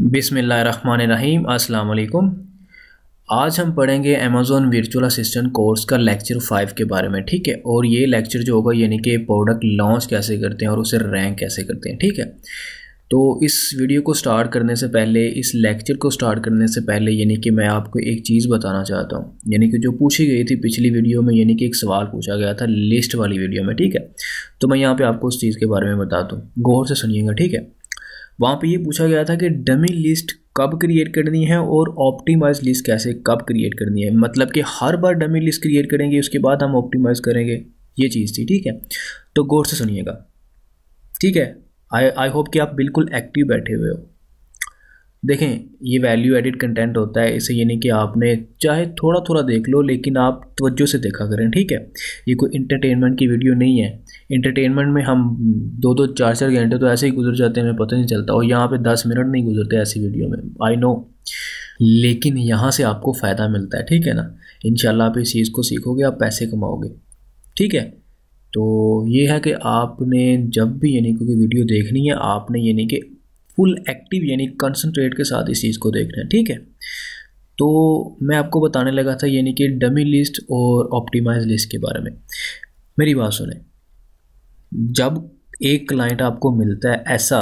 बिसमीम अस्सलाम आज हम पढ़ेंगे अमेज़ोन वर्चुअल असिस्टेंट कोर्स का लेक्चर फाइव के बारे में ठीक है और ये लेक्चर जो होगा यानी कि प्रोडक्ट लॉन्च कैसे करते हैं और उसे रैंक कैसे करते हैं ठीक है तो इस वीडियो को स्टार्ट करने से पहले इस लेक्चर को स्टार्ट करने से पहले यानी कि मैं आपको एक चीज़ बताना चाहता हूँ यानी कि जो पूछी गई थी पिछली वीडियो में यानी कि एक सवाल पूछा गया था लिस्ट वाली वीडियो में ठीक है तो मैं यहाँ पर आपको उस चीज़ के बारे में बता दूँ गौर से सुनिएगा ठीक है वहाँ पे ये पूछा गया था कि डमी लिस्ट कब क्रिएट करनी है और ऑप्टिमाइज लिस्ट कैसे कब क्रिएट करनी है मतलब कि हर बार डमी लिस्ट क्रिएट करेंगे उसके बाद हम ऑप्टिमाइज करेंगे ये चीज़ थी ठीक है तो गौर से सुनिएगा ठीक है आई आई होप कि आप बिल्कुल एक्टिव बैठे हुए हो देखें ये वैल्यू एडिड कंटेंट होता है इसे यानी कि आपने चाहे थोड़ा थोड़ा देख लो लेकिन आप तवज्जो से देखा करें ठीक है ये कोई इंटरटेनमेंट की वीडियो नहीं है इंटरटेनमेंट में हम दो दो चार चार घंटे तो ऐसे ही गुजर जाते हैं हमें पता नहीं चलता और यहाँ पर दस मिनट नहीं गुजरते ऐसी वीडियो में आई नो लेकिन यहाँ से आपको फ़ायदा मिलता है ठीक है ना इन आप इस चीज़ को सीखोगे आप पैसे कमाओगे ठीक है तो ये है कि आपने जब भी यानी क्योंकि वीडियो देखनी है आपने यानी कि फुल एक्टिव यानी कंसनट्रेट के साथ इस चीज़ को देख रहे हैं ठीक है तो मैं आपको बताने लगा था यानी कि डमी लिस्ट और ऑप्टिमाइज लिस्ट के बारे में मेरी बात सुने जब एक क्लाइंट आपको मिलता है ऐसा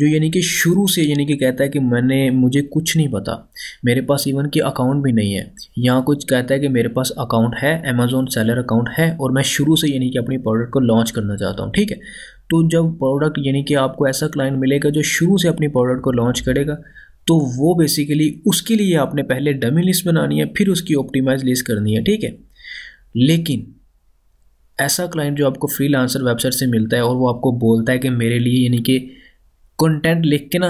जो यानी कि शुरू से यानी कि कहता है कि मैंने मुझे कुछ नहीं पता मेरे पास इवन कि अकाउंट भी नहीं है यहाँ कुछ कहता है कि मेरे पास अकाउंट है अमेजोन सेलर अकाउंट है और मैं शुरू से यानी कि अपनी प्रोडक्ट को लॉन्च करना चाहता हूँ ठीक है तो जब प्रोडक्ट यानी कि आपको ऐसा क्लाइंट मिलेगा जो शुरू से अपनी प्रोडक्ट को लॉन्च करेगा तो वो बेसिकली उसके लिए आपने पहले डमी लिस्ट बनानी है फिर उसकी ऑप्टिमाइज लिस्ट करनी है ठीक है लेकिन ऐसा क्लाइंट जो आपको फ्री वेबसाइट से मिलता है और वो आपको बोलता है कि मेरे लिए यानी कि कंटेंट लिख के ना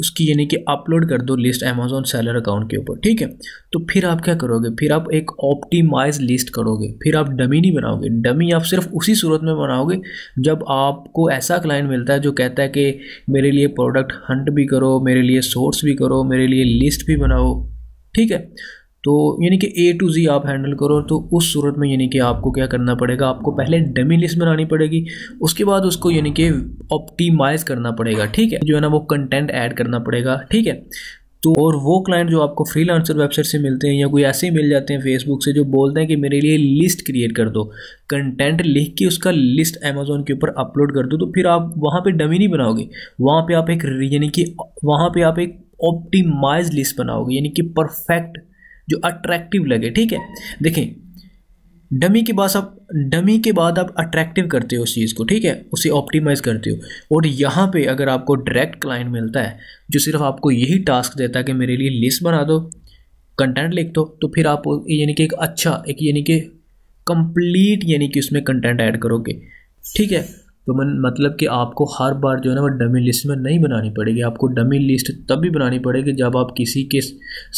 उसकी यानी कि अपलोड कर दो लिस्ट अमेजोन सेलर अकाउंट के ऊपर ठीक है तो फिर आप क्या करोगे फिर आप एक ऑप्टिमाइज लिस्ट करोगे फिर आप डमी नहीं बनाओगे डमी आप सिर्फ उसी सूरत में बनाओगे जब आपको ऐसा क्लाइंट मिलता है जो कहता है कि मेरे लिए प्रोडक्ट हंट भी करो मेरे लिए सोर्स भी करो मेरे लिए लिस्ट भी बनाओ ठीक है तो यानी कि ए टू जी आप हैंडल करो तो उस सूरत में यानी कि आपको क्या करना पड़ेगा आपको पहले डमी लिस्ट बनानी पड़ेगी उसके बाद उसको यानी कि ऑप्टीमाइज़ करना पड़ेगा ठीक है जो है ना वो कंटेंट ऐड करना पड़ेगा ठीक है तो और वो क्लाइंट जो आपको फ्रीलांसर वेबसाइट से मिलते हैं या कोई ऐसे ही मिल जाते हैं फेसबुक से जो बोलते हैं कि मेरे लिए लिस्ट क्रिएट कर दो कंटेंट लिख के उसका लिस्ट अमेजोन के ऊपर अपलोड कर दो तो फिर आप वहाँ पे डमी नहीं बनाओगे वहाँ पे आप एक यानी कि वहाँ पे आप एक ऑप्टिमाइज लिस्ट बनाओगे यानी कि परफेक्ट जो अट्रैक्टिव लगे ठीक है देखें डमी के बाद आप डमी के बाद आप अट्रैक्टिव करते हो उस चीज़ को ठीक है उसे ऑप्टिमाइज़ करते हो और यहाँ पे अगर आपको डायरेक्ट क्लाइंट मिलता है जो सिर्फ आपको यही टास्क देता है कि मेरे लिए लिस्ट बना दो कंटेंट लिख दो तो फिर आप यानी कि एक अच्छा एक यानी कि कंप्लीट यानी कि उसमें कंटेंट ऐड करोगे ठीक है तो मन मतलब कि आपको हर बार जो है ना वो डमी लिस्ट में नहीं बनानी पड़ेगी आपको डमी लिस्ट तब भी बनानी पड़ेगी जब आप किसी के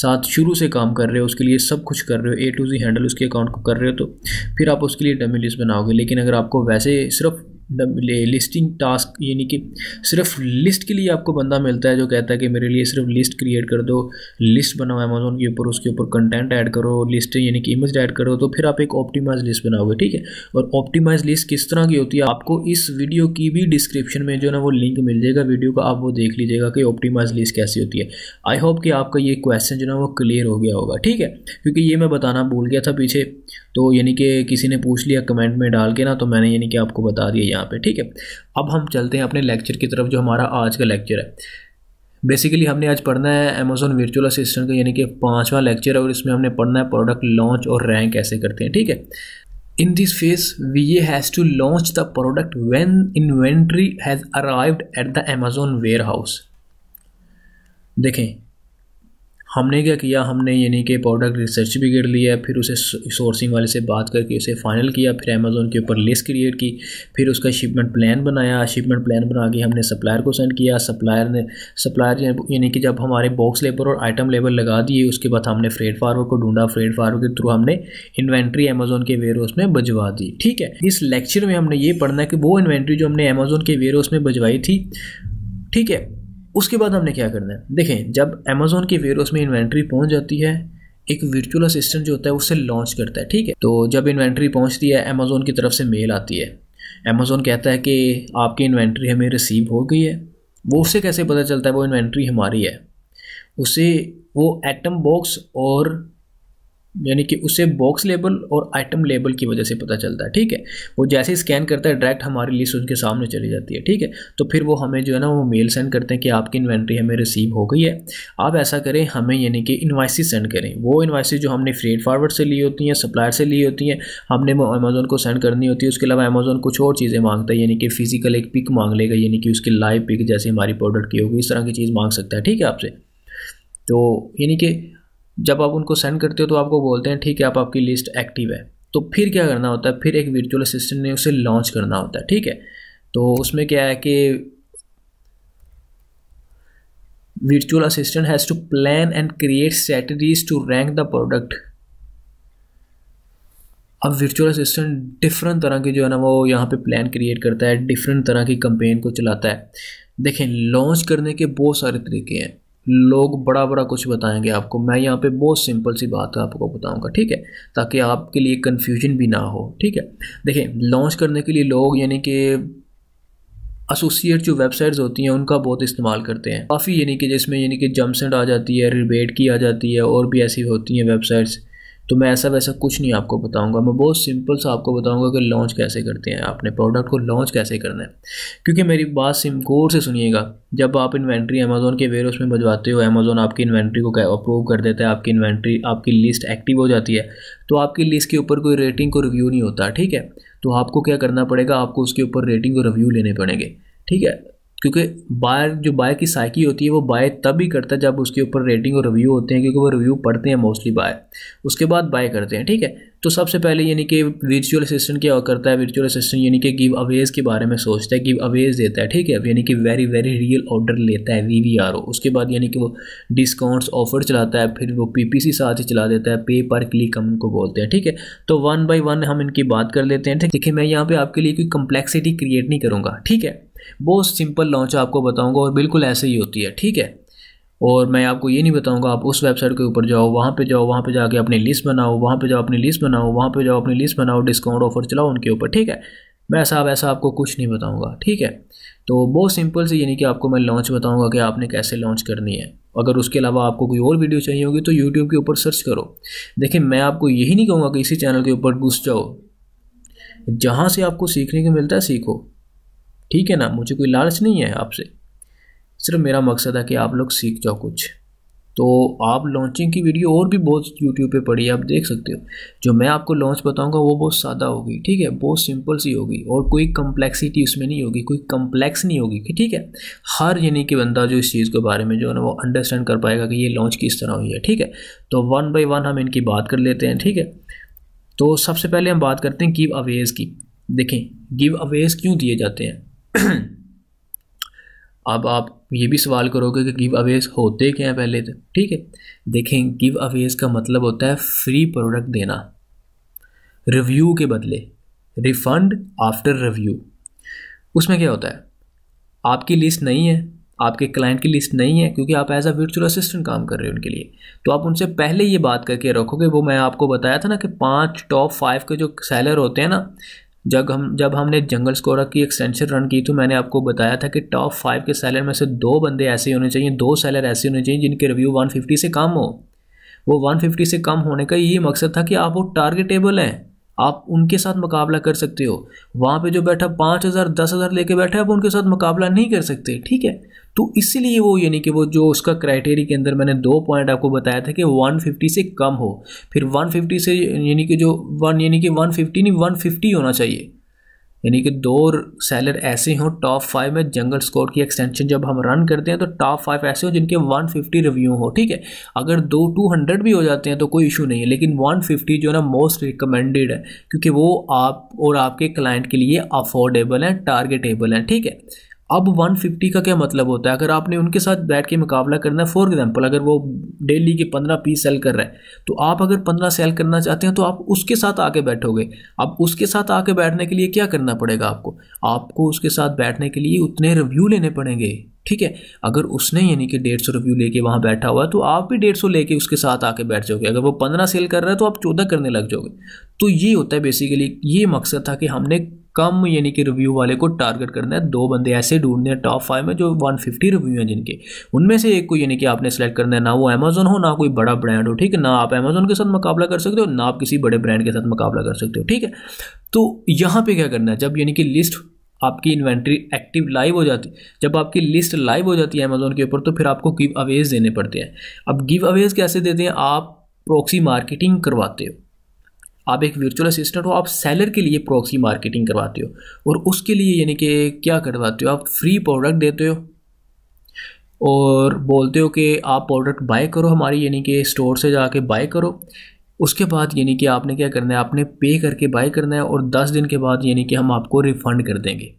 साथ शुरू से काम कर रहे हो उसके लिए सब कुछ कर रहे हो ए टू जी हैंडल उसके अकाउंट को कर रहे हो तो फिर आप उसके लिए डमी लिस्ट बनाओगे लेकिन अगर आपको वैसे सिर्फ लिस्टिंग टास्क यानी कि सिर्फ लिस्ट के लिए आपको बंदा मिलता है जो कहता है कि मेरे लिए सिर्फ लिस्ट क्रिएट कर दो लिस्ट बनाओ अमेजोन के ऊपर उसके ऊपर कंटेंट ऐड करो लिस्ट यानी कि इमेज ऐड करो तो फिर आप एक ऑप्टिमाइज लिस्ट बनाओगे ठीक है और ऑप्टिमाइज लिस्ट किस तरह की होती है आपको इस वीडियो की भी डिस्क्रिप्शन में जो ना वो लिंक मिल जाएगा वीडियो का आप वो देख लीजिएगा कि ऑप्टिमाइज लिस्ट कैसी होती है आई होप कि आपका ये क्वेश्चन जो ना वो क्लियर हो गया होगा ठीक है क्योंकि ये मैं बताना भूल गया था पीछे तो यानी कि किसी ने पूछ लिया कमेंट में डाल के ना तो मैंने यानी कि आपको बता दिया यहाँ पे ठीक है अब हम चलते हैं अपने लेक्चर की तरफ जो हमारा आज का लेक्चर है बेसिकली हमने आज पढ़ना है अमेजोन वर्चुअल असिस्टेंट का यानी कि पाँचवा लेक्चर है और इसमें हमने पढ़ना है प्रोडक्ट लॉन्च और रैंक कैसे करते हैं ठीक है in this phase we a has to launch the product when inventory has arrived at the Amazon warehouse देखें हमने क्या किया हमने यानी कि प्रोडक्ट रिसर्च भी कर लिया फिर उसे सोर्सिंग वाले से बात करके उसे फाइनल किया फिर अमेज़ोन के ऊपर लिस्ट क्रिएट की फिर उसका शिपमेंट प्लान बनाया शिपमेंट प्लान बना के हमने सप्लायर को सेंड किया सप्लायर ने सप्लायर यानी कि जब हमारे बॉक्स लेबर और आइटम लेबर लगा दिए उसके बाद हमने फ्रेड फार्वर को ढूंढा फ्रेड फार्वर के थ्रू हमने इन्वेंट्री अमेज़ोन के वेयर हाउस में भजवा दी ठीक है इस लेक्चर में हमने ये पढ़ना है कि वो इन्वेंट्री जो हमने अमेज़ोन के वेयर हाउस में भजवाई थी ठीक है उसके बाद हमने क्या करना है देखें जब अमेजोन के वेयरहाउस में इन्वेंट्री पहुंच जाती है एक वर्चुअल असिस्टेंट जो होता है उससे लॉन्च करता है ठीक है तो जब इन्वेंट्री पहुंचती है अमेजोन की तरफ से मेल आती है अमेजोन कहता है कि आपकी इन्वेंट्री हमें रिसीव हो गई है वो उससे कैसे पता चलता है वो इन्वेंट्री हमारी है उसे वो एटम बॉक्स और यानी कि उसे बॉक्स लेबल और आइटम लेबल की वजह से पता चलता है ठीक है वो जैसे ही स्कैन करता है डायरेक्ट हमारी लिस्ट उनके सामने चली जाती है ठीक है तो फिर वो हमें जो है ना वो मेल सेंड करते हैं कि आपकी इन्वेंट्री हमें रिसीव हो गई है आप ऐसा करें हमें यानी कि इन्वाइसिस सेंड करें वो इन्वाइसिस जो हमने फ्रेड फारवर्ड से ली होती हैं सप्लायर से ली होती हैं हमने वो अमेज़ोन को सेंड करनी होती है उसके अलावा अमेज़ोन कुछ और चीज़ें मांगता है यानी कि फिजिकल एक पिक मांग लेगा यानी कि उसकी लाइव पिक जैसे हमारी प्रोडक्ट की होगी इस तरह की चीज़ मांग सकता है ठीक है आपसे तो यानी कि जब आप उनको सेंड करते हो तो आपको बोलते हैं ठीक है आप आपकी लिस्ट एक्टिव है तो फिर क्या करना होता है फिर एक वर्चुअल असिस्टेंट ने उसे लॉन्च करना होता है ठीक है तो उसमें क्या है कि virtual assistant has to plan and create strategies to rank the product अब वर्चुअल असिस्टेंट डिफरेंट तरह के जो है ना वो यहाँ पे प्लान क्रिएट करता है डिफरेंट तरह की कंपेन को चलाता है देखें लॉन्च करने के बहुत सारे तरीके हैं लोग बड़ा बड़ा कुछ बताएंगे आपको मैं यहाँ पे बहुत सिंपल सी बात आपको बताऊंगा ठीक है ताकि आपके लिए कन्फ्यूजन भी ना हो ठीक है देखिए लॉन्च करने के लिए लोग यानी कि एसोसिएट जो वेबसाइट्स होती हैं उनका बहुत इस्तेमाल करते हैं काफ़ी यानी कि जिसमें यानी कि जमसेंट आ जाती है रिबेट की आ जाती है और भी ऐसी होती हैं वेबसाइट्स तो मैं ऐसा वैसा कुछ नहीं आपको बताऊंगा मैं बहुत सिंपल सा आपको बताऊंगा कि लॉन्च कैसे करते हैं आपने प्रोडक्ट को लॉन्च कैसे करना है क्योंकि मेरी बात सिम कोर से सुनिएगा जब आप इन्वेंट्री अमेजोन के वेयर में भजवाते हो अमेजोन आपकी इन्वेंट्री को अप्रूव कर देता है आपकी इन्वेंट्री आपकी लिस्ट एक्टिव हो जाती है तो आपकी लिस्ट के ऊपर कोई रेटिंग को रिव्यू नहीं होता ठीक है तो आपको क्या करना पड़ेगा आपको उसके ऊपर रेटिंग और रिव्यू लेने पड़ेंगे ठीक है क्योंकि बायर जो बायर की साइकी होती है वो बाय तब ही करता है जब उसके ऊपर रेटिंग और रिव्यू होते हैं क्योंकि वो रिव्यू पढ़ते हैं मोस्टली बाय उसके बाद बाय करते हैं ठीक है तो सबसे पहले यानी कि वर्चुअल असिस्टेंट क्या करता है वर्चुअल असिस्टेंट यानी कि गिव अवेज़ के बारे में सोचता है गिव अवेज़ देता है ठीक है यानी कि वेरी वेरी रियल ऑर्डर लेता है वी वी आर ओ उसके बाद यानी कि वो डिस्काउंट्स ऑफर चलाता है फिर वो पी पी सी साथ ही चला देता है पे पर क्लिक हम उनको बोलते हैं ठीक है तो वन बाई वन हम इनकी बात कर लेते हैं देखिए मैं यहाँ पर आपके लिए कोई कम्प्लेक्सिटी क्रिएट नहीं करूँगा ठीक है बहुत सिंपल लॉन्च आपको बताऊंगा और बिल्कुल ऐसे ही होती है ठीक है और मैं आपको ये नहीं बताऊंगा आप उस वेबसाइट के ऊपर जाओ वहाँ पे जाओ वहाँ पे जाके अपनी लिस्ट बनाओ वहाँ पे जाओ अपनी लिस्ट बनाओ वहाँ पे जाओ अपनी लिस्ट बनाओ डिस्काउंट ऑफर चलाओ उनके ऊपर ठीक है मैं ऐसा वैसा आपको कुछ नहीं बताऊंगा ठीक है तो बहुत सिंपल से यानी कि आपको मैं लॉन्च बताऊंगा कि आपने कैसे लॉन्च करनी है अगर उसके अलावा आपको कोई और वीडियो चाहिए होगी तो यूट्यूब के ऊपर सर्च करो देखिए मैं आपको यही नहीं कहूँगा कि इसी चैनल के ऊपर घुस जाओ जहाँ से आपको सीखने को मिलता है सीखो ठीक है ना मुझे कोई लालच नहीं है आपसे सिर्फ मेरा मकसद है कि आप लोग सीख जाओ कुछ तो आप लॉन्चिंग की वीडियो और भी बहुत यूट्यूब पे पड़ी है आप देख सकते हो जो मैं आपको लॉन्च बताऊंगा वो बहुत सादा होगी ठीक है बहुत सिंपल सी होगी और कोई कम्प्लेक्सिटी उसमें नहीं होगी कोई कम्प्लेक्स नहीं होगी ठीक है हर यानी कि बंदा जो इस चीज़ के बारे में जो है ना वो अंडरस्टैंड कर पाएगा कि ये लॉन्च किस तरह हुई है ठीक है तो वन बाई वन हम इनकी बात कर लेते हैं ठीक है तो सबसे पहले हम बात करते हैं गिव अवेज़ की देखें गिव अवेज़ क्यों दिए जाते हैं अब आप ये भी सवाल करोगे कि गिव अवेज होते क्या हैं पहले तो ठीक है देखें गिव अवेज का मतलब होता है फ्री प्रोडक्ट देना रिव्यू के बदले रिफंड आफ्टर रिव्यू उसमें क्या होता है आपकी लिस्ट नहीं है आपके क्लाइंट की लिस्ट नहीं है क्योंकि आप एज अ वर्चुअल असिस्टेंट काम कर रहे हो उनके लिए तो आप उनसे पहले ये बात करके रखोगे वो मैं आपको बताया था ना कि पांच टॉप फाइव के जो सेलर होते हैं ना जब हम जब हमने जंगल स्कोरा की एक्सटेंशन रन की तो मैंने आपको बताया था कि टॉप फाइव के सेलर में से दो बंदे ऐसे होने चाहिए दो सेलर ऐसे होने चाहिए जिनके रिव्यू 150 से कम हो वो 150 से कम होने का यही मकसद था कि आप वो टारगेटेबल हैं आप उनके साथ मुकाबला कर सकते हो वहाँ पे जो बैठा पाँच हज़ार दस हज़ार लेके बैठे आप उनके साथ मुकाबला नहीं कर सकते ठीक है तो इसलिए वो यानी कि वो जो उसका क्राइटेरिया के अंदर मैंने दो पॉइंट आपको बताया था कि 150 से कम हो फिर 150 से यानी कि जो वन यानी कि 150 नहीं 150 होना चाहिए यानी कि दो सेलर ऐसे हों टॉप फाइव में जंगल स्कोर की एक्सटेंशन जब हम रन करते हैं तो टॉप फाइव ऐसे हो जिनके 150 रिव्यू हो ठीक है अगर दो 200 भी हो जाते हैं तो कोई इशू नहीं है लेकिन 150 जो है ना मोस्ट रिकमेंडेड है क्योंकि वो आप और आपके क्लाइंट के लिए अफोर्डेबल हैं टारगेटेबल हैं ठीक है अब 150 का क्या मतलब होता है अगर आपने उनके साथ बैठ के मुकाबला करना है फॉर एग्जांपल अगर वो डेली के 15 पीस सेल कर रहा है तो आप अगर 15 सेल करना चाहते हैं तो आप उसके साथ आके बैठोगे अब उसके साथ आके बैठने के लिए क्या करना पड़ेगा आपको आपको उसके साथ बैठने के लिए उतने रिव्यू लेने पड़ेंगे ठीक है अगर उसने यानी कि डेढ़ सौ रिव्यू लेके वहाँ बैठा हुआ है तो आप भी डेढ़ सौ लेके उसके साथ आके बैठ जाओगे अगर वो पंद्रह सेल कर रहा है तो आप चौदह करने लग जाओगे तो ये होता है बेसिकली ये मकसद था कि हमने कम यानी कि रिव्यू वाले को टारगेट करना है दो बंदे ऐसे ढूंढने हैं टॉप फाइव में जो 150 रिव्यू हैं जिनके उनमें से एक को यानी कि आपने सेलेक्ट करना है ना वो अमेजोन हो ना कोई बड़ा ब्रांड हो ठीक है ना आप अमेजोन के साथ मुकाबला कर सकते हो ना आप किसी बड़े ब्रांड के साथ मुकाबला कर सकते हो ठीक है तो यहाँ पर क्या करना है जब यानी कि लिस्ट आपकी इन्वेंट्री एक्टिव लाइव हो जाती जब आपकी लिस्ट लाइव हो जाती है अमेजोन के ऊपर तो फिर आपको गिव अवेज देने पड़ते हैं अब गिव अवेज कैसे देते हैं आप प्रॉक्सी मार्केटिंग करवाते हो आप एक वर्चुअल असिस्टेंट हो आप सेलर के लिए प्रॉक्सी मार्केटिंग करवाते हो और उसके लिए यानी कि क्या करवाते हो आप फ्री प्रोडक्ट देते हो और बोलते हो कि आप प्रोडक्ट बाय करो हमारी यानी कि स्टोर से जाके बाय करो उसके बाद यानी कि आपने क्या करना है आपने पे करके बाय करना है और दस दिन के बाद यानी कि हम आपको रिफ़ंड कर देंगे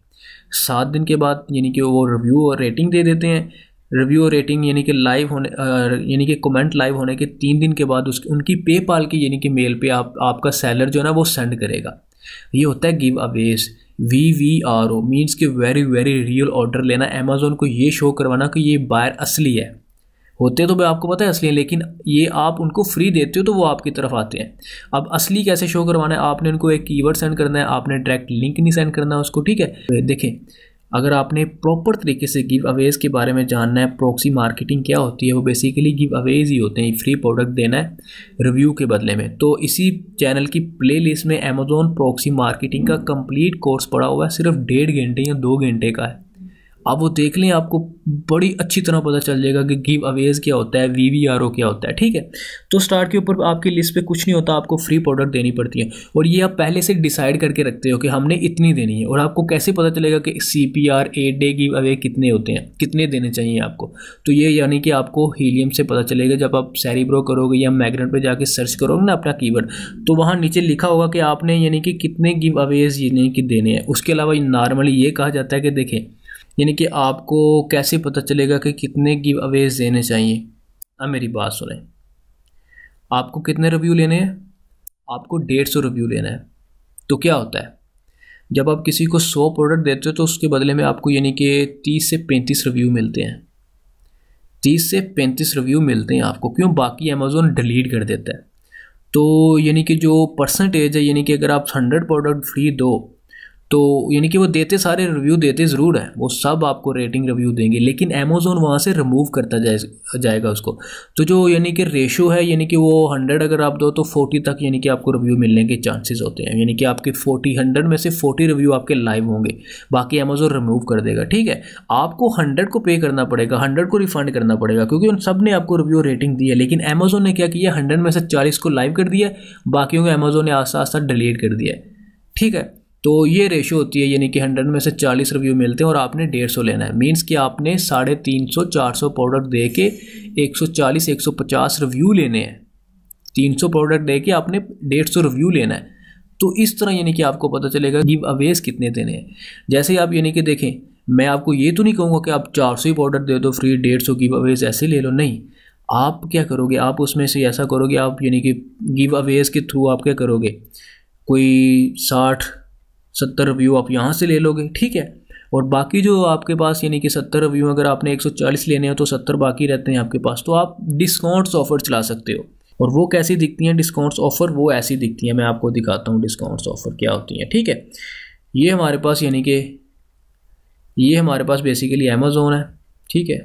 सात दिन के बाद यानी कि वो रिव्यू और रेटिंग दे देते हैं रिव्यू और रेटिंग यानी कि लाइव होने यानी कि कमेंट लाइव होने के तीन दिन के बाद उसकी उनकी पे पाल की यानी कि मेल पे आप आपका सैलर जो है ना वो सेंड करेगा ये होता है giveaways V V R O means के वेरी वेरी रियल ऑर्डर लेना अमेजोन को ये शो करवाना कि ये बायर असली है होते तो भाई आपको पता है असली है लेकिन ये आप उनको फ्री देते हो तो वो आपकी तरफ आते हैं अब असली कैसे शो करवाना है आपने उनको एक कीवर्ड सेंड करना है आपने डायरेक्ट लिंक नहीं सेंड करना है उसको ठीक है तो देखें अगर आपने प्रॉपर तरीके से गिव अवेज के बारे में जानना है प्रॉक्सी मार्केटिंग क्या होती है वो बेसिकली गिव अवेज ही होते हैं फ्री प्रोडक्ट देना है रिव्यू के बदले में तो इसी चैनल की प्ले में अमेजोन प्रॉक्सी मार्केटिंग का कंप्लीट कोर्स पड़ा हुआ है सिर्फ डेढ़ घंटे या दो घंटे का है आप वो देख लें आपको बड़ी अच्छी तरह पता चल जाएगा कि गिव अवेज क्या होता है वी वी आर ओ क्या होता है ठीक है तो स्टार्ट के ऊपर आपकी लिस्ट पे कुछ नहीं होता आपको फ्री प्रोडक्ट देनी पड़ती है और ये आप पहले से डिसाइड करके रखते हो कि हमने इतनी देनी है और आपको कैसे पता चलेगा कि C P R a day giveaway कितने होते हैं कितने देने चाहिए आपको तो ये यानी कि आपको हीलियम से पता चलेगा जब आप सैरीब्रो करोगे या मैग्नेट पर जाके सर्च करोगे ना अपना कीवर्ड तो वहाँ नीचे लिखा होगा कि आपने यानी कि कितने गिव अवेज यानी कि देने हैं उसके अलावा नॉर्मली ये कहा जाता है कि देखें यानी कि आपको कैसे पता चलेगा कि कितने गिव अवेज देने चाहिए अब मेरी बात सुने आपको कितने रिव्यू लेने हैं आपको डेढ़ सौ रिव्यू लेना है तो क्या होता है जब आप किसी को सौ प्रोडक्ट देते हो तो उसके बदले में आपको यानी कि तीस से पैंतीस रिव्यू मिलते हैं तीस से पैंतीस रिव्यू मिलते हैं आपको क्यों बाकी अमेज़ोन डिलीट कर देता है तो यानी कि जो परसेंटेज है यानी कि अगर आप हंड्रेड प्रोडक्ट फ्री दो तो यानी कि वो देते सारे रिव्यू देते ज़रूर हैं वो सब आपको रेटिंग रिव्यू देंगे लेकिन अमेज़ोन वहाँ से रिमूव करता जाए जाएगा उसको तो जो यानी कि रेशो है यानी कि वो हंड्रेड अगर आप दो तो फोर्टी तक यानी कि आपको रिव्यू मिलने के चांसेस होते हैं यानी कि आपके फोर्टी हंड्रेड में से फोर्टी रिव्यू आपके लाइव होंगे बाकी अमेज़ोन रिमूव कर देगा ठीक है आपको हंड्रेड को पे करना पड़ेगा हंड्रेड को रिफंड करना पड़ेगा क्योंकि उन सब ने आपको रिव्यू रेटिंग दी है लेकिन अमेज़ोन ने क्या किया हंड्रेड में से चालीस को लाइव कर दिया बाकी अमेज़ोन ने आस्ता आस्ता डिलीट कर दिया ठीक है तो ये रेशो होती है यानी कि हंड्रेड में से चालीस रिव्यू मिलते हैं और आपने डेढ़ सौ लेना है मीन्स कि आपने साढ़े तीन सौ चार सौ प्रोडक्ट दे के एक सौ चालीस एक सौ पचास रिव्यू लेने हैं तीन सौ प्रोडक्ट दे के आपने डेढ़ सौ रिव्यू लेना है तो इस तरह यानी कि आपको पता चलेगा गिव अवेज कितने देने हैं जैसे ही आप यानी कि देखें मैं आपको ये तो नहीं कहूँगा कि आप चार सौ ही प्रोडक्ट दे दो फ्री डेढ़ सौ गिव अवेज ऐसे ले लो नहीं आप क्या करोगे आप उसमें से ऐसा करोगे आप यानी कि गिव अवेज के थ्रू आप क्या करोगे कोई साठ सत्तर व्यू आप यहाँ से ले लोगे ठीक है और बाकी जो आपके पास यानी कि सत्तर व्यू अगर आपने एक लेने हो तो सत्तर बाकी रहते हैं आपके पास तो आप डिस्काउंट्स ऑफर चला सकते हो और वो कैसी दिखती हैं डिस्काउंट्स ऑफर वो ऐसी दिखती हैं मैं आपको दिखाता हूँ डिस्काउंट्स ऑफर क्या होती हैं ठीक है ये हमारे पास यानी कि ये हमारे पास बेसिकली अमेज़ोन है ठीक है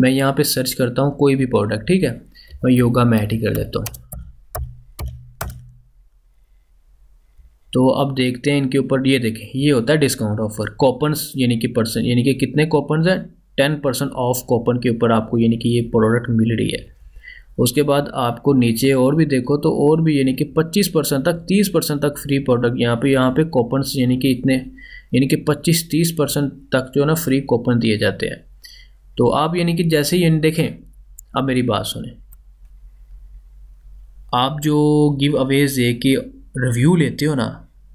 मैं यहाँ पे सर्च करता हूँ कोई भी प्रोडक्ट ठीक है और योगा मैट ही कर देता हूँ तो अब देखते हैं इनके ऊपर ये देखें ये होता है डिस्काउंट ऑफर कॉपन्स यानी कि परसेंट यानी कि कितने कॉपन्स हैं टेन परसेंट ऑफ कॉपन के ऊपर आपको यानी कि ये प्रोडक्ट मिल रही है उसके बाद आपको नीचे और भी देखो तो और भी यानी कि 25 परसेंट तक 30 परसेंट तक फ्री प्रोडक्ट यहाँ पे यहाँ पे कॉपन्स यानी कि इतने यानी कि 25-30 परसेंट तक जो है ना फ्री कॉपन दिए जाते हैं तो आप यानी कि जैसे ही देखें अब मेरी बात सुने आप जो गिव अवेज दे के रिव्यू लेते हो ना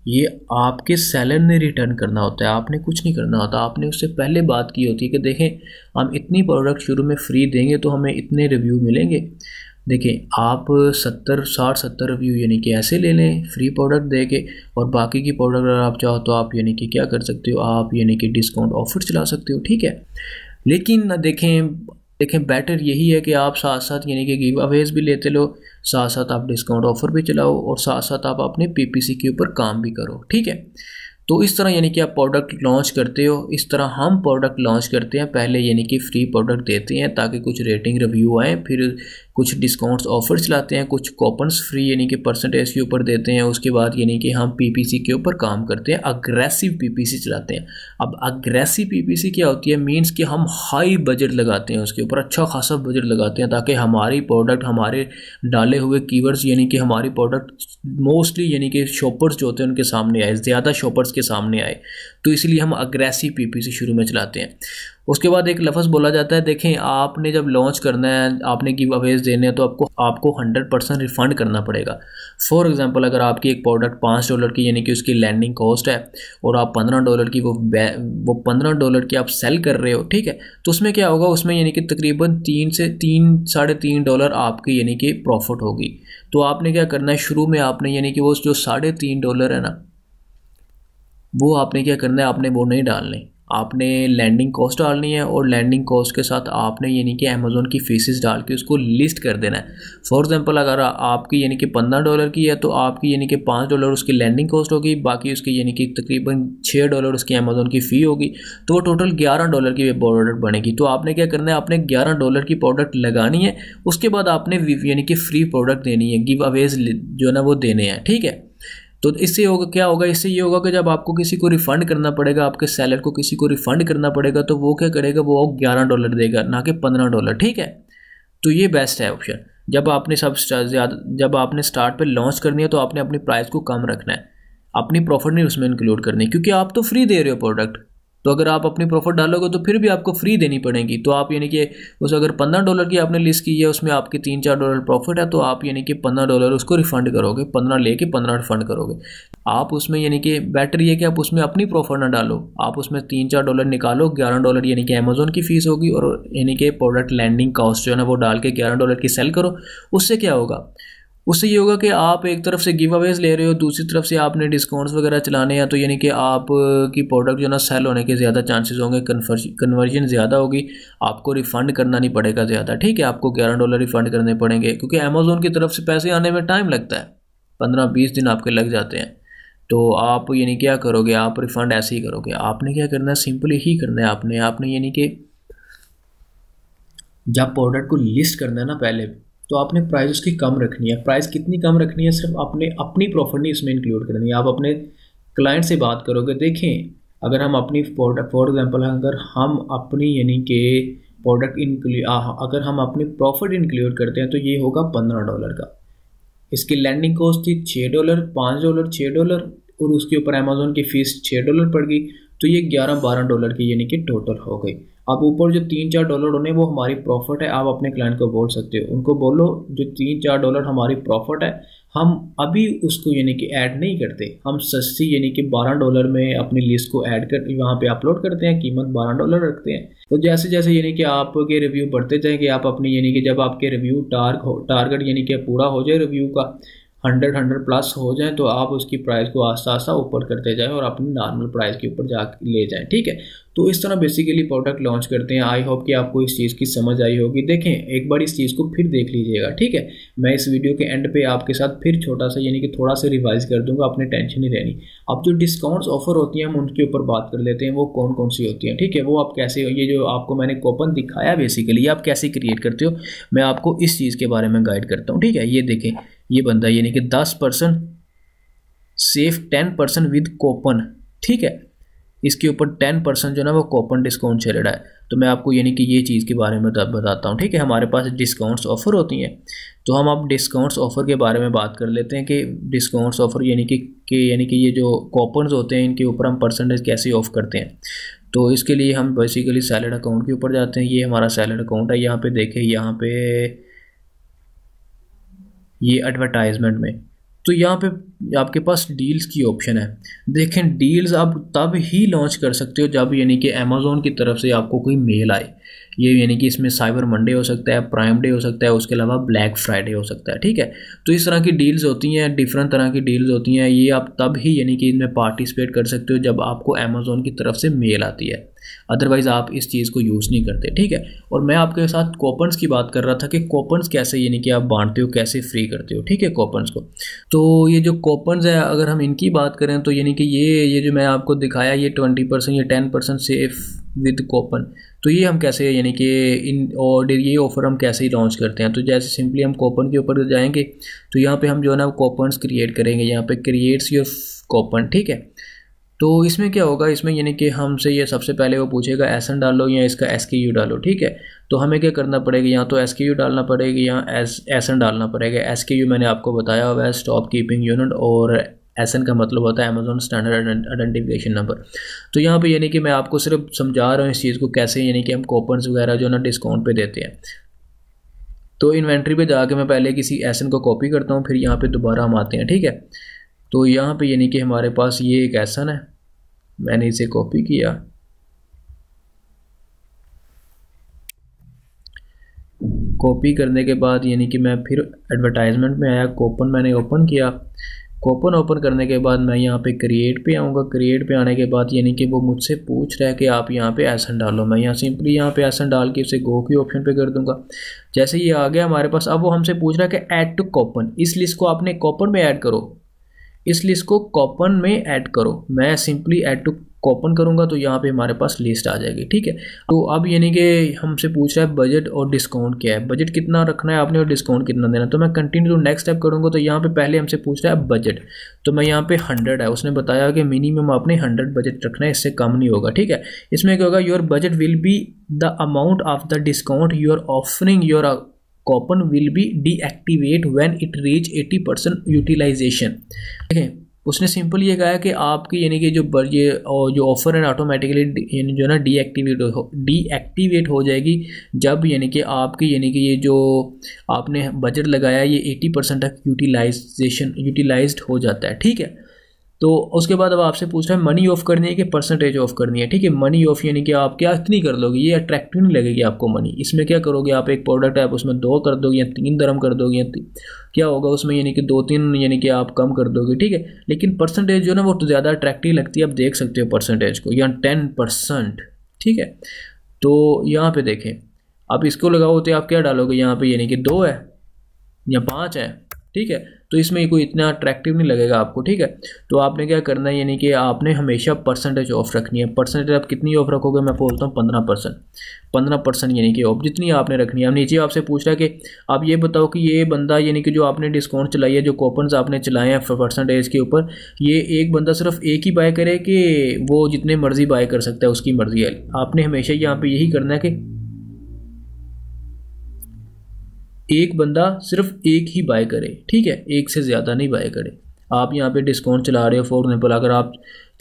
ये आपके सेलर ने रिटर्न करना होता है आपने कुछ नहीं करना होता आपने उससे पहले बात की होती है कि देखें हम इतनी प्रोडक्ट शुरू में फ्री देंगे तो हमें इतने रिव्यू मिलेंगे देखें आप सत्तर साठ सत्तर रिव्यू यानी कि ऐसे ले लें फ्री प्रोडक्ट दे के और बाकी की प्रोडक्ट अगर आप चाहो तो आप यानी कि क्या कर सकते हो आप यानी कि डिस्काउंट ऑफर चला सकते हो ठीक है लेकिन देखें देखें बेटर यही है कि आप साथ साथ यानी कि गिव अवेज भी लेते लो साथ साथ आप डिस्काउंट ऑफर भी चलाओ और साथ साथ आप अपने पीपीसी के ऊपर काम भी करो ठीक है तो इस तरह यानी कि आप प्रोडक्ट लॉन्च करते हो इस तरह हम प्रोडक्ट लॉन्च करते हैं पहले यानी कि फ्री प्रोडक्ट देते हैं ताकि कुछ रेटिंग रिव्यू आए फिर कुछ डिस्काउंट्स ऑफर्स चलाते हैं कुछ कॉपन्स फ्री यानी कि परसेंटेज के ऊपर देते हैं उसके बाद यानी कि हम पीपीसी के ऊपर काम करते हैं अग्रेसिव पीपीसी चलाते हैं अब अग्रेसिव पीपीसी क्या होती है मींस कि हम हाई बजट लगाते हैं उसके ऊपर अच्छा खासा बजट लगाते हैं ताकि हमारी प्रोडक्ट हमारे डाले हुए कीवर्ड्स यानी कि हमारी प्रोडक्ट मोस्टली यानी कि शॉपर्स जो होते हैं उनके सामने आए ज़्यादा शॉपर्स के सामने आए तो इसलिए हम अग्रेसिव सी शुरू में चलाते हैं उसके बाद एक लफ्ज़ बोला जाता है देखें आपने जब लॉन्च करना है आपने गिव अवेज देने हैं तो आपको आपको हंड्रेड परसेंट रिफंड करना पड़ेगा फॉर एग्ज़ाम्पल अगर आपकी एक प्रोडक्ट पाँच डॉलर की यानी कि उसकी लैंडिंग कॉस्ट है और आप पंद्रह डॉलर की वो वो पंद्रह डॉलर की आप सेल कर रहे हो ठीक है तो उसमें क्या होगा उसमें यानी कि तकरीबन तीन से तीन साढ़े तीन डॉलर आपकी यानी कि प्रॉफिट होगी तो आपने क्या करना है शुरू में आपने यानी कि वो जो साढ़े तीन डॉलर है ना वो आपने क्या करना है आपने वो नहीं डालने आपने लैंडिंग कॉस्ट डालनी है और लैंडिंग कॉस्ट के साथ आपने यानी कि अमेज़ोन की फीसिस डाल के उसको लिस्ट कर देना है फॉर एग्जांपल अगर आपकी यानी कि पंद्रह डॉलर की है तो आपकी यानी कि पाँच डॉलर उसकी लैंडिंग कॉस्ट होगी बाकी उसकी यानी कि तकरीबन छः डॉलर उसकी अमेज़ोन की फ़ी होगी तो वो टोटल ग्यारह डॉलर की प्रोडक्ट बनेगी तो आपने क्या करना है आपने ग्यारह डॉलर की प्रोडक्ट लगानी है उसके बाद आपने यानी कि फ्री प्रोडक्ट देनी है गिव अवेज जो है ना वो देने हैं ठीक है तो इससे होगा क्या होगा इससे ये होगा कि जब आपको किसी को रिफंड करना पड़ेगा आपके सैलर को किसी को रिफंड करना पड़ेगा तो वो क्या करेगा वो ग्यारह डॉलर देगा ना कि पंद्रह डॉलर ठीक है तो ये बेस्ट है ऑप्शन जब आपने सब ज़्यादा जब आपने स्टार्ट पे लॉन्च करनी है तो आपने अपनी प्राइस को कम रखना है अपनी प्रॉफिट नहीं उसमें इंक्लूड करनी क्योंकि आप तो फ्री दे रहे हो प्रोडक्ट तो अगर आप अपनी प्रॉफिट डालोगे तो फिर भी आपको फ्री देनी पड़ेगी तो आप यानी कि उस अगर पंद्रह डॉलर की आपने लिस्ट की है उसमें आपके तीन चार डॉलर प्रॉफिट है तो आप यानी कि पंद्रह डॉलर उसको रिफंड करोगे पंद्रह लेके पंद्रह रिफंड करोगे आप उसमें यानी कि बेटर ये कि आप उसमें अपनी प्रॉफिट ना डालो आप उसमें तीन चार डॉलर निकालो ग्यारह डॉलर यानी कि अमेजोन की फ़ीस होगी और यानी कि प्रोडक्ट लैंडिंग कॉस्ट जो है ना वो डाल के ग्यारह डॉलर की सेल करो उससे क्या होगा उससे ये होगा कि आप एक तरफ से गिव अवेज ले रहे हो दूसरी तरफ से आपने डिस्काउंट्स वगैरह चलाने हैं तो यानी कि आपकी प्रोडक्ट जो ना सेल होने के ज़्यादा चांसेस होंगे कन्वर्जन ज़्यादा होगी आपको रिफ़ंड करना नहीं पड़ेगा ज़्यादा ठीक है आपको ग्यारह डॉलर रिफ़ंड करने पड़ेंगे क्योंकि अमेज़ोन की तरफ से पैसे आने में टाइम लगता है पंद्रह बीस दिन आपके लग जाते हैं तो आप यानी क्या करोगे आप रिफ़ंड ऐसे ही करोगे आपने क्या करना है सिंपल यही करना है आपने आपने यानी कि जब प्रोडक्ट को लिस्ट करना है ना पहले तो आपने प्राइस उसकी कम रखनी है प्राइस कितनी कम रखनी है सिर्फ आपने अपनी प्रॉफिट नहीं इसमें इंक्लूड करनी है आप अपने क्लाइंट से बात करोगे देखें अगर हम अपनी फॉर एग्जाम्पल अगर हम अपनी यानी कि प्रोडक्ट इंक्लू अगर हम अपनी प्रॉफिट इंक्लूड करते हैं तो ये होगा पंद्रह डॉलर का इसकी लैंडिंग कॉस्ट थी छः डॉलर पाँच डॉलर छः डॉलर और उसके ऊपर अमेजोन की फ़ीस छः डॉलर पड़ गई तो ये ग्यारह बारह डॉलर की यानी कि टोटल हो गई आप ऊपर जो तीन चार डॉलर होने वो हमारी प्रॉफिट है आप अपने क्लाइंट को बोल सकते हो उनको बोलो जो तीन चार डॉलर हमारी प्रॉफिट है हम अभी उसको यानी कि ऐड नहीं करते हम सस्ती यानी कि 12 डॉलर में अपनी लिस्ट को ऐड कर वहाँ पे अपलोड करते हैं कीमत 12 डॉलर रखते हैं तो जैसे जैसे यानी कि आपके रिव्यू बढ़ते जाएंगे आप अपनी यानी कि जब आपके रिव्यू हो टारगेट यानी कि पूरा हो जाए रिव्यू का हंड्रेड हंड्रेड प्लस हो जाए तो आप उसकी प्राइस को आस्ता आस्ता ऊपर करते जाएं और अपनी नॉर्मल प्राइस के ऊपर जा ले जाएं ठीक है तो इस तरह बेसिकली प्रोडक्ट लॉन्च करते हैं आई होप कि आपको इस चीज़ की समझ आई होगी देखें एक बार इस चीज़ को फिर देख लीजिएगा ठीक है मैं इस वीडियो के एंड पे आपके साथ फिर छोटा सा यानी कि थोड़ा सा रिवाइज कर दूंगा आपने टेंशन नहीं रहनी अब जो डिस्काउंट्स ऑफर होती हैं हम उनके ऊपर बात कर लेते हैं वो कौन कौन सी होती हैं ठीक है वो आप कैसे ये जो आपको मैंने कूपन दिखाया बेसिकली आप कैसे क्रिएट करते हो मैं आपको इस चीज़ के बारे में गाइड करता हूँ ठीक है ये देखें ये बनता है यानी कि दस percent save ten percent with coupon ठीक है इसके ऊपर टेन परसेंट जो ना वो कोपन डिस्काउंट चल रहा है तो मैं आपको यानी कि ये चीज़ के बारे में बताता हूँ ठीक है हमारे पास डिस्काउंट्स ऑफ़र होती हैं तो हम आप डिस्काउंट्स ऑफ़र के बारे में बात कर लेते हैं कि डिस्काउंट्स ऑफ़र यानी कि के यानी कि ये जो कॉपन्स होते हैं इनके ऊपर हम परसेंटेज कैसे ऑफ़ करते हैं तो इसके लिए हम बेसिकली सैलड अकाउंट के ऊपर जाते हैं ये हमारा सैलड अकाउंट है यहाँ पर देखें यहाँ पर ये एडवर्टाइजमेंट में तो यहाँ पे आपके पास डील्स की ऑप्शन है देखें डील्स आप तब ही लॉन्च कर सकते हो जब यानी कि अमेज़ोन की तरफ से आपको कोई मेल आए ये यानी कि इसमें साइबर मंडे हो सकता है प्राइम डे हो सकता है उसके अलावा ब्लैक फ्राइडे हो सकता है ठीक है तो इस तरह की डील्स होती हैं डिफरेंट तरह की डील्स होती हैं ये आप तब ही यानी कि इनमें पार्टिसिपेट कर सकते हो जब आपको अमेज़ोन की तरफ से मेल आती है अदरवाइज़ आप इस चीज़ को यूज़ नहीं करते ठीक है और मैं आपके साथ कोपन्स की बात कर रहा था कि कॉपन्स कैसे यानी कि आप बांटते हो कैसे फ्री करते हो ठीक है कोपन्स को तो ये जो कूपन्स है अगर हम इनकी बात करें तो यानी कि ये ये जो मैं आपको दिखाया ये ट्वेंटी परसेंट या ten percent save with coupon तो ये हम कैसे यानी कि इन और ये ऑफ़र हम कैसे लॉन्च करते हैं तो जैसे सिंपली हम कोपन के ऊपर जाएंगे तो यहाँ पे हम जो है ना कोपन क्रिएट करेंगे यहाँ पे क्रिएट्स योर कोपन ठीक है तो इसमें क्या होगा इसमें यानी कि हमसे ये सबसे पहले वो पूछेगा एस डालो या इसका एस के यू डालो ठीक है तो हमें क्या करना पड़ेगा यहाँ तो एस के यू डालना पड़ेगा यहाँ एस एस डालना पड़ेगा एस के यू मैंने आपको बताया हुआ है स्टॉप कीपिंग यूनिट और एस का मतलब होता है अमेजोन स्टैंडर्ड आइडेंटिफिकेशन नंबर तो यहाँ पे यानी कि मैं आपको सिर्फ समझा रहा हूँ इस चीज़ को कैसे यानी कि हम कोपन्स वगैरह जो ना डिस्काउंट पे देते हैं तो इन्वेंट्री पे जाके मैं पहले किसी एस को कॉपी करता हूँ फिर यहाँ पे दोबारा हम आते हैं ठीक है तो यहाँ पे यानी कि हमारे पास ये एक एसन है मैंने इसे कॉपी किया कॉपी करने के बाद यानी कि मैं फिर एडवर्टाइजमेंट में आया कोपन मैंने ओपन किया कोपन ओपन करने के बाद मैं यहाँ पे क्रिएट पे आऊँगा क्रिएट पे आने के बाद यानी कि वो मुझसे पूछ रहा है कि आप यहाँ पे एसन डालो मैं यहाँ सिंपली यहाँ पे एसन डाल के उसे गो के ऑप्शन पे कर दूंगा जैसे ये आ गया हमारे पास अब वो हमसे पूछ रहा है कि ऐड टू कॉपन इस लिस्ट को आपने कॉपन में ऐड करो इस लिस्ट को कॉपन में ऐड करो मैं सिंपली ऐड टू को ओपन करूँगा तो यहाँ पे हमारे पास लिस्ट आ जाएगी ठीक है तो अब यानी कि हमसे पूछ रहा है बजट और डिस्काउंट क्या है बजट कितना रखना है आपने और डिस्काउंट कितना देना है तो मैं कंटिन्यू नेक्स्ट स्टेप करूँगा तो यहाँ पे पहले हमसे पूछ रहा है बजट तो मैं यहाँ पे हंड्रेड है उसने बताया कि मिनिमम आपने हंड्रेड बजट रखना है इससे कम नहीं होगा ठीक है इसमें क्या होगा your budget will be the amount of the discount your offering your coupon will be deactivate when it reach 80 percent utilization ठीक है उसने सिंपल ये कहा कि आपकी यानी कि जो ये जो ऑफ़र है ऑटोमेटिकली यानी जो ना डीएक्टिवेट हो डीएक्टिवेट हो जाएगी जब यानी कि आपकी यानी कि ये जो आपने बजट लगाया ये 80 परसेंट तक यूटिलाइजेशन यूटिलाइज हो जाता है ठीक है तो उसके बाद अब आपसे पूछ रहा है मनी ऑफ करनी है कि परसेंटेज ऑफ करनी है ठीक है मनी ऑफ यानी कि आप क्या इतनी कर लोगे ये अट्रैक्टिव नहीं लगेगी आपको मनी इसमें क्या करोगे आप एक प्रोडक्ट है आप उसमें दो कर दोगे या तीन दरम कर दोगे या क्या होगा उसमें यानी कि दो तीन यानी कि आप कम कर दोगे ठीक है लेकिन परसेंटेज जो ना वो तो ज़्यादा अट्रैक्टिव लगती है आप देख सकते हो परसेंटेज को या टेन परसेंट ठीक है तो यहाँ पर देखें आप इसको लगाओ तो आप क्या डालोगे यहाँ पर यानी कि दो है या पाँच है ठीक है तो इसमें कोई इतना अट्रैक्टिव नहीं लगेगा आपको ठीक है तो आपने क्या करना है यानी कि आपने हमेशा परसेंटेज ऑफ रखनी है परसेंटेज आप कितनी ऑफ रखोगे मैं बोलता हूँ पंद्रह परसेंट पंद्रह परसेंट यानी कि ऑफ जितनी आपने रखनी है अब नीचे आपसे पूछ रहा है कि आप ये बताओ कि ये बंदा यानी कि जो आपने डिस्काउंट चलाई है जो कूपन्स आपने चलाए हैं परसेंटेज के ऊपर ये एक बंदा सिर्फ एक ही बाय करे कि वो जितने मर्ज़ी बाय कर सकता है उसकी मर्ज़ी है आपने हमेशा यहाँ पर यही करना है कि एक बंदा सिर्फ एक ही बाय करे ठीक है एक से ज़्यादा नहीं बाय करे आप यहाँ पे डिस्काउंट चला रहे हो फॉर एग्जाम्पल अगर आप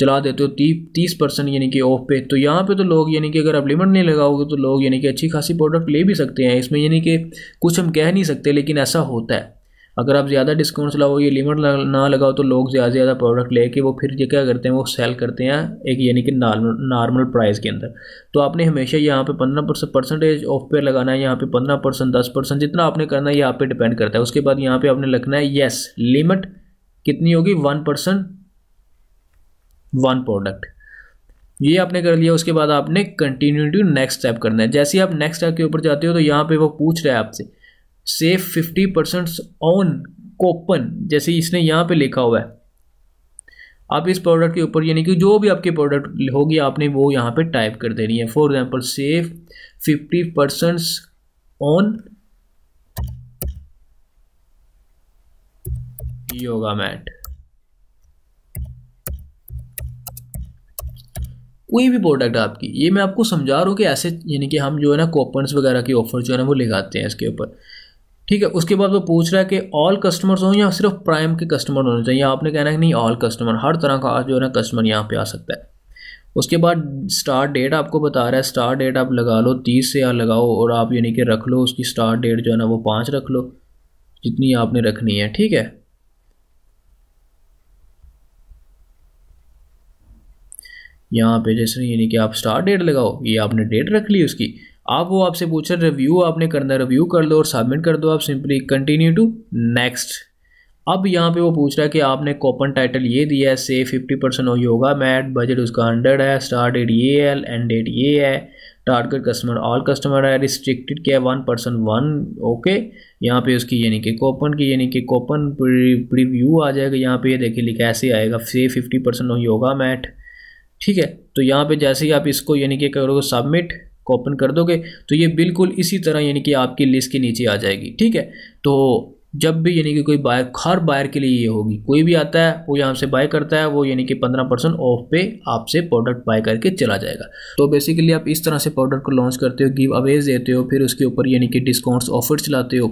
चला देते हो ती, तीस परसेंट यानी कि ऑफ पे तो यहाँ पे तो लोग यानी कि अगर आप लिमिट नहीं लगाओगे तो लोग यानी कि अच्छी खासी प्रोडक्ट ले भी सकते हैं इसमें यानी कि कुछ हम कह नहीं सकते लेकिन ऐसा होता है अगर आप ज़्यादा डिस्काउंट्स लाओ ये लिमिट ना लगाओ तो लोग ज़्यादा से ज़्यादा प्रोडक्ट लेके वो फिर ये क्या करते हैं वो सेल करते हैं एक यानी कि नॉर्मल प्राइस के अंदर तो आपने हमेशा यहाँ पे पंद्रह परसेंटेज ऑफ पे लगाना है यहाँ पे पंद्रह परसेंट दस परसेंट जितना आपने करना है ये आप पे डिपेंड करता है उसके बाद यहाँ पर आपने लिखना है येस लिमिट कितनी होगी वन परसेंट वन प्रोडक्ट ये आपने कर लिया उसके बाद आपने कंटिन्यूटी नेक्स्ट स्टेप करना है जैसे आप नेक्स्ट स्टेप के ऊपर जाते हो तो यहाँ पे वो पूछ रहा है आपसे save fifty percent on coupon जैसे इसने यहाँ पे लिखा हुआ है आप इस प्रोडक्ट के ऊपर यानी कि जो भी आपके प्रोडक्ट होगी आपने वो यहाँ पे टाइप कर देनी है for example save fifty percent on yoga mat कोई भी प्रोडक्ट आपकी ये मैं आपको समझा रहा हूँ कि ऐसे यानी कि हम जो है ना कूपन्स वगैरह की ऑफर जो है ना वो लगाते हैं इसके ऊपर ठीक है उसके बाद वो पूछ रहा है कि ऑल कस्टमर्स हों या सिर्फ प्राइम के कस्टमर होने चाहिए आपने कहना है कि नहीं ऑल कस्टमर हर तरह का जो है ना कस्टमर यहाँ पे आ सकता है उसके बाद स्टार्ट डेट आपको बता रहा है स्टार्ट डेट आप लगा लो तीस से यहाँ लगाओ और आप यानी कि रख लो उसकी स्टार्ट डेट जो है ना वो पाँच रख लो जितनी आपने रखनी है ठीक है यहाँ पे जैसे यानी कि आप स्टार्ट डेट लगाओ ये आपने डेट रख ली उसकी आप वो आपसे पूछ रहे रिव्यू आपने करना है रिव्यू कर दो और सबमिट कर दो आप सिंपली कंटिन्यू टू नेक्स्ट अब यहाँ पे वो पूछ रहा है कि आपने कॉपन टाइटल ये दिया है save fifty percent off yoga mat budget उसका हंड्रेड है स्टार्ट डेट ये है एंड डेट ये है टारगेट कस्टमर ऑल कस्टमर है रिस्ट्रिक्टेड क्या है वन पर्सन वन ओके यहाँ पे उसकी यानी कि कॉपन की यानी कि कॉपन प्रीव्यू आ जाएगा यहाँ पे ये देखिए लिखा ऐसे आएगा save fifty percent off yoga mat ठीक है तो यहाँ पे जैसे ही आप इसको यानी कि करोगे सबमिट को ओपन कर दोगे तो ये बिल्कुल इसी तरह यानी कि आपकी लिस्ट के नीचे आ जाएगी ठीक है तो जब भी यानी कि कोई बायर हर बायर के लिए ये होगी कोई भी आता है वो यहाँ से बाय करता है वो यानी कि पंद्रह परसेंट ऑफ पे आपसे प्रोडक्ट बाय करके चला जाएगा तो बेसिकली आप इस तरह से प्रोडक्ट को लॉन्च करते हो गिव अवेज देते हो फिर उसके ऊपर यानी कि डिस्काउंट्स ऑफर चलाते हो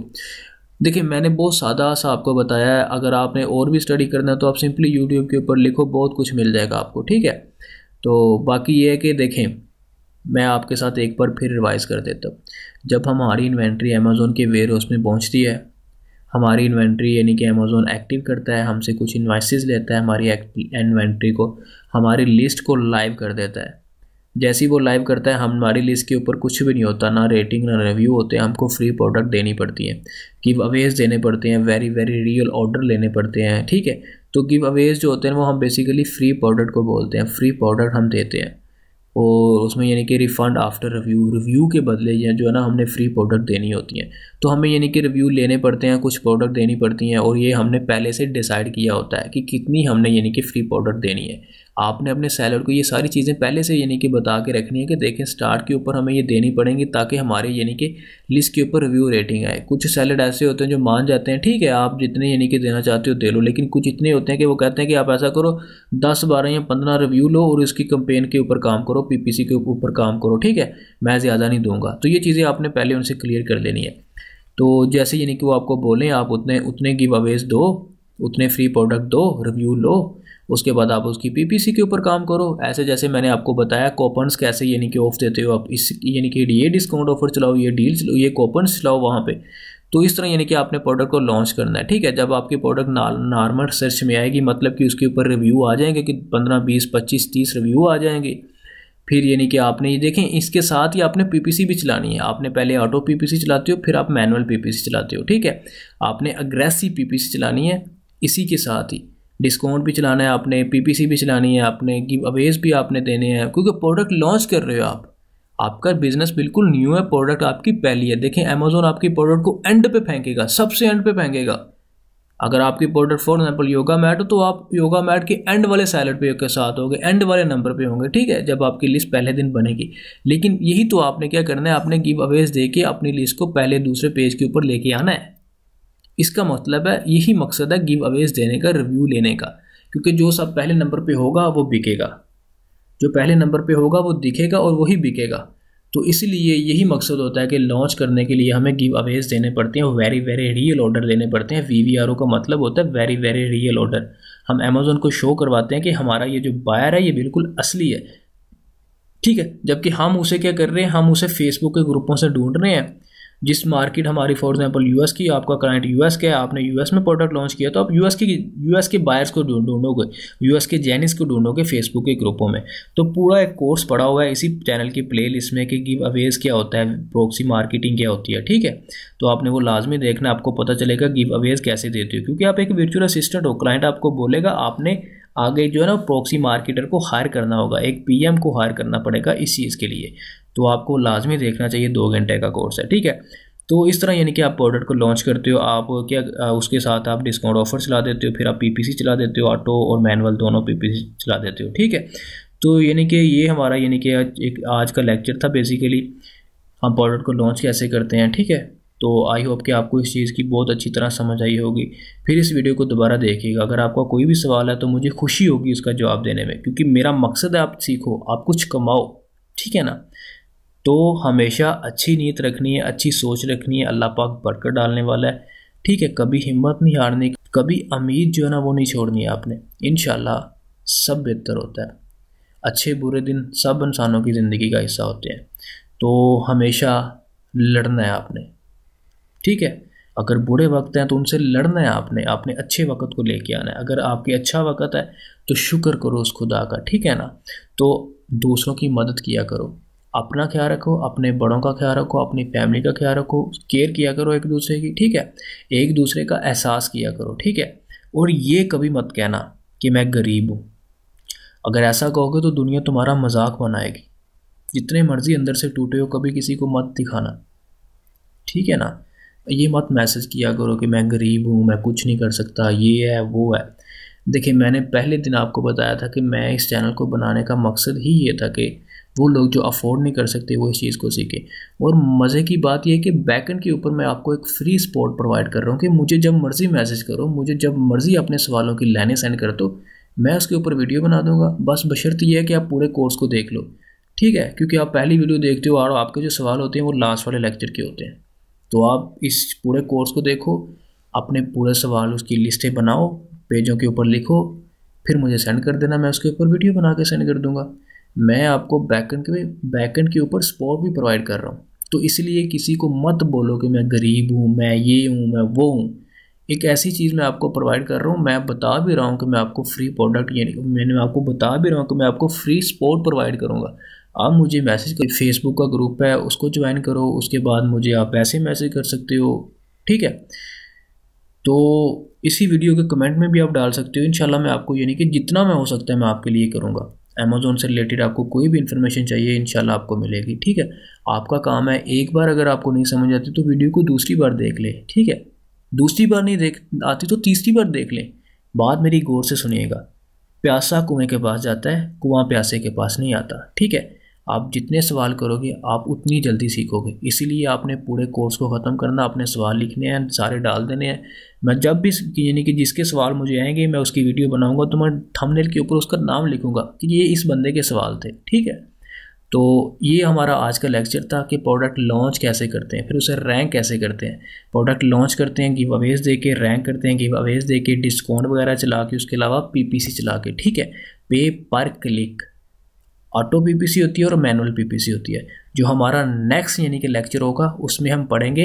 देखिए मैंने बहुत सादा सा आपको बताया है अगर आपने और भी स्टडी करना है तो आप सिंपली यूट्यूब के ऊपर लिखो बहुत कुछ मिल जाएगा आपको ठीक है तो बाकी ये है कि देखें मैं आपके साथ एक बार फिर रिवाइज कर देता हूँ जब हमारी इन्वेंट्री अमेज़ोन के वेयर हाउस में पहुँचती है हमारी इन्वेंट्री यानी कि अमेज़ोन एक्टिव करता है हमसे कुछ इन्वाइसिस लेता है हमारी इन्वेंट्री को हमारी लिस्ट को लाइव कर देता है जैसे ही वो लाइव करता है हमारी लिस्ट के ऊपर कुछ भी नहीं होता ना रेटिंग ना रिव्यू होते हैं हमको फ्री प्रोडक्ट देनी पड़ती है गिव अवेज देने पड़ते हैं वेरी वेरी रियल ऑर्डर लेने पड़ते हैं ठीक है तो गिव अवेज जो होते हैं वो हम बेसिकली फ्री प्रोडक्ट को बोलते हैं फ्री प्रोडक्ट हम देते हैं और उसमें यानी कि रिफ़ंड आफ्टर रिव्यू रिव्यू के बदले या जो है ना हमने फ्री प्रोडक्ट देनी होती हैं तो हमें यानी कि रिव्यू लेने पड़ते हैं कुछ प्रोडक्ट देनी पड़ती हैं और ये हमने पहले से डिसाइड किया होता है कि कितनी हमने यानी कि फ्री प्रोडक्ट देनी है आपने अपने सैलर को ये सारी चीज़ें पहले से यानी कि बता के रखनी है कि देखें स्टार्ट के ऊपर हमें ये देनी पड़ेंगी ताकि हमारे यानी कि लिस्ट के ऊपर रिव्यू रेटिंग आए कुछ सैलड ऐसे होते हैं जो मान जाते हैं ठीक है आप जितने यानी कि देना चाहते हो दे लो लेकिन कुछ इतने होते हैं कि वो कहते हैं कि आप ऐसा करो दस बारह या पंद्रह रिव्यू लो और उसकी कंपेन के ऊपर काम करो पी के ऊपर काम करो ठीक है मैं ज़्यादा नहीं दूंगा तो ये चीज़ें आपने पहले उनसे क्लियर कर लेनी है तो जैसे यानी कि वो आपको बोलें आप उतने उतने गिव अवेज दो उतने फ्री प्रोडक्ट दो रिव्यू लो उसके बाद आप उसकी पीपीसी के ऊपर काम करो ऐसे जैसे मैंने आपको बताया कॉपन्स कैसे यानी कि ऑफ देते हो आप इस यानी कि ये डिस्काउंट ऑफर चलाओ ये डील चलाओ ये कॉपन्स चलाओ वहाँ पर तो इस तरह यानी कि आपने प्रोडक्ट को लॉन्च करना है ठीक है जब आपकी प्रोडक्ट नॉर्मल सर्च में आएगी मतलब कि उसके ऊपर रिव्यू आ जाएंगे कि पंद्रह बीस पच्चीस तीस रिव्यू आ जाएंगे फिर यानी कि आपने ये देखें इसके साथ ही आपने पीपीसी भी चलानी है आपने पहले ऑटो पीपीसी चलाते हो फिर आप मैनुअल पीपीसी चलाते हो ठीक है आपने अग्रेसिव पीपीसी चलानी है इसी के साथ ही डिस्काउंट भी चलाना है आपने पीपीसी भी चलानी है आपने गिव अवेज भी आपने देने हैं क्योंकि प्रोडक्ट लॉन्च कर रहे हो आप आपका बिजनेस बिल्कुल न्यू है प्रोडक्ट आपकी पहली है देखें अमेजोन आपकी प्रोडक्ट को एंड पे फेंकेगा सबसे एंड पे फेंकेगा अगर आपकी product for example yoga mat हो तो आप योगा मैट के एंड वाले सैलड पे के साथ होंगे एंड वाले नंबर पे होंगे ठीक है जब आपकी लिस्ट पहले दिन बनेगी लेकिन यही तो आपने क्या करना है आपने गिव अवेज दे के अपनी लिस्ट को पहले दूसरे पेज के ऊपर लेके आना है इसका मतलब है यही मकसद है गिव अवेज देने का रिव्यू लेने का क्योंकि जो सब पहले नंबर पे होगा वो बिकेगा जो पहले नंबर पे होगा वो दिखेगा और वही बिकेगा तो इसलिए यही मकसद होता है कि लॉन्च करने के लिए हमें गिव अवेज देने पड़ते हैं वेरी वेरी रियल ऑर्डर देने पड़ते हैं वी वी आर ओ का मतलब होता है वेरी वेरी रियल ऑर्डर हम अमेज़ोन को शो करवाते हैं कि हमारा ये जो बायर है ये बिल्कुल असली है ठीक है जबकि हम उसे क्या कर रहे हैं हम उसे फेसबुक के ग्रुपों से ढूंढ रहे हैं जिस मार्केट हमारी फॉर एग्जांपल यूएस की आपका क्लाइंट यूएस का है आपने यूएस में प्रोडक्ट लॉन्च किया तो आप यूएस की यूएस के बायर्स को ढूंढोगे यूएस के जेनिस को ढूंढोगे फेसबुक के ग्रुपों में तो पूरा एक कोर्स पड़ा हुआ है इसी चैनल की प्ले लिस्ट में कि गिव अवेज क्या होता है प्रोक्सी मार्केटिंग क्या होती है ठीक है तो आपने वो लाजमी देखना आपको पता चलेगा गिव अवेज कैसे देते हो क्योंकि आप एक वर्चुअल असिस्टेंट हो क्लाइंट आपको बोलेगा आपने आगे जो है ना प्रॉक्सी मार्केटर को हायर करना होगा एक पीएम को हायर करना पड़ेगा इस चीज़ के लिए तो आपको लाजमी देखना चाहिए दो घंटे का कोर्स है ठीक है तो इस तरह यानी कि आप प्रोडक्ट को लॉन्च करते हो आप क्या उसके साथ आप डिस्काउंट ऑफर चला देते हो फिर आप पीपीसी चला देते हो ऑटो और मैनुअल दोनों पीपीसी चला देते हो ठीक है तो यानी कि ये हमारा यानी कि एक आज का लेक्चर था बेसिकली हम प्रोडक्ट को लॉन्च कैसे करते हैं ठीक है तो आई होप कि आपको इस चीज़ की बहुत अच्छी तरह समझ आई होगी फिर इस वीडियो को दोबारा देखिएगा अगर आपका कोई भी सवाल है तो मुझे खुशी होगी उसका जवाब देने में क्योंकि मेरा मकसद है आप सीखो आप कुछ कमाओ ठीक है ना तो हमेशा अच्छी नीयत रखनी है अच्छी सोच रखनी है अल्लाह पाक बढ़कर डालने वाला है ठीक है कभी हिम्मत नहीं हारनी कभी अमीर जो है ना वो नहीं छोड़नी है आपने इन सब बेहतर होता है अच्छे बुरे दिन सब इंसानों की ज़िंदगी का हिस्सा होते हैं तो हमेशा लड़ना है आपने ठीक है अगर बुरे वक्त हैं तो उनसे लड़ना है आपने आपने अच्छे वक्त को लेके आना है अगर आपके अच्छा वक्त है तो शुक्र करो उस खुदा का ठीक है ना तो दूसरों की मदद किया करो अपना ख्याल रखो अपने बड़ों का ख्याल रखो अपनी फैमिली का ख्याल रखो केयर किया करो एक दूसरे की ठीक है एक दूसरे का एहसास किया करो ठीक है और ये कभी मत कहना कि मैं गरीब हूँ अगर ऐसा कहोगे तो दुनिया तुम्हारा मजाक बनाएगी जितने मर्जी अंदर से टूटे हो कभी किसी को मत दिखाना ठीक है ना ये मत मैसेज किया करो कि मैं गरीब हूँ मैं कुछ नहीं कर सकता ये है वो है देखिए मैंने पहले दिन आपको बताया था कि मैं इस चैनल को बनाने का मकसद ही ये था कि वो लोग जो अफोर्ड नहीं कर सकते वो इस चीज़ को सीखें और मज़े की बात यह कि बैकेंड के ऊपर मैं आपको एक फ्री सपोर्ट प्रोवाइड कर रहा हूँ कि मुझे जब मर्ज़ी मैसेज करो मुझे जब मर्ज़ी अपने सवालों की लाइनें सेंड कर दो मैं उसके ऊपर वीडियो बना दूंगा बस बशर्त यह है कि आप पूरे कोर्स को देख लो ठीक है क्योंकि आप पहली वीडियो देखते हो और आपके जो सवाल होते हैं वो लास्ट वाले लेक्चर के होते हैं तो आप इस पूरे कोर्स को देखो अपने पूरे सवाल उसकी लिस्टें बनाओ पेजों के ऊपर लिखो फिर मुझे सेंड कर देना मैं उसके ऊपर वीडियो बना के सेंड कर दूंगा मैं आपको बैकेंड के बैकेंड के ऊपर सपोर्ट भी प्रोवाइड कर रहा हूँ तो इसलिए किसी को मत बोलो कि मैं गरीब हूँ मैं ये हूँ मैं वो हूँ एक ऐसी चीज़ मैं आपको प्रोवाइड कर रहा हूँ मैं बता भी रहा हूँ कि मैं आपको फ्री प्रोडक्ट यानी मैंने आपको बता भी रहा हूँ कि मैं आपको फ्री सपोर्ट प्रोवाइड करूँगा आप मुझे मैसेज कर फेसबुक का ग्रुप है उसको ज्वाइन करो उसके बाद मुझे आप ऐसे मैसेज कर सकते हो ठीक है तो इसी वीडियो के कमेंट में भी आप डाल सकते हो इन मैं आपको यानी कि जितना मैं हो सकता है मैं आपके लिए करूँगा अमेजोन से रिलेटेड आपको कोई भी इन्फॉर्मेशन चाहिए इन आपको मिलेगी ठीक है आपका काम है एक बार अगर आपको नहीं समझ आती तो वीडियो को दूसरी बार देख ले ठीक है दूसरी बार नहीं देख आती तो तीसरी बार देख लें बाद मेरी गौर से सुनिएगा प्यासा कुएं के पास जाता है कुआं प्यासे के पास नहीं आता ठीक है आप जितने सवाल करोगे आप उतनी जल्दी सीखोगे इसीलिए आपने पूरे कोर्स को ख़त्म करना अपने सवाल लिखने हैं सारे डाल देने हैं मैं जब भी यानी कि जिसके सवाल मुझे आएंगे मैं उसकी वीडियो बनाऊंगा तो मैं थंबनेल के ऊपर उसका नाम लिखूंगा कि ये इस बंदे के सवाल थे ठीक है तो ये हमारा आज का लेक्चर था कि प्रोडक्ट लॉन्च कैसे करते हैं फिर उसे रैंक कैसे करते हैं प्रोडक्ट लॉन्च करते हैं गिव अवेज दे के रैंक करते हैं गिव अवेज दे के डिस्काउंट वगैरह चला के उसके अलावा पीपीसी चला के ठीक है पे पर क्लिक ऑटो पीपीसी होती है और मैनुअल पीपीसी होती है जो हमारा नेक्स्ट यानी कि लेक्चर होगा उसमें हम पढ़ेंगे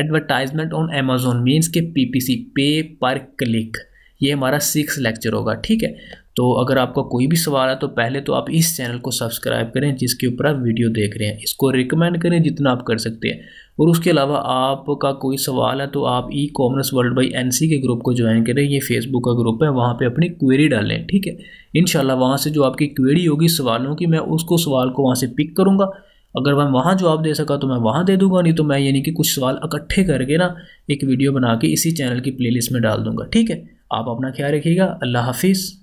एडवर्टाइजमेंट ऑन अमेजोन मीन्स के पीपीसी पे पर क्लिक ये हमारा सिक्स लेक्चर होगा ठीक है तो अगर आपका कोई भी सवाल है तो पहले तो आप इस चैनल को सब्सक्राइब करें जिसके ऊपर आप वीडियो देख रहे हैं इसको रिकमेंड करें जितना आप कर सकते हैं और उसके अलावा आपका कोई सवाल है तो आप e commerce world by N K group को ज्वाइन करें ये फेसबुक का ग्रुप है वहाँ पे अपनी क्वेरी डालें ठीक है इन वहाँ से जो आपकी क्वेरी होगी सवालों की मैं उसको सवाल को वहाँ से पिक करूँगा अगर मैं वहाँ जवाब दे सका तो मैं वहाँ दे दूँगा नहीं तो मैं यानी कि कुछ सवाल इकट्ठे करके ना एक वीडियो बना के इसी चैनल की प्लेलिस्ट में डाल दूँगा ठीक है आप अपना ख्याल रखिएगा अल्लाह हाफिज़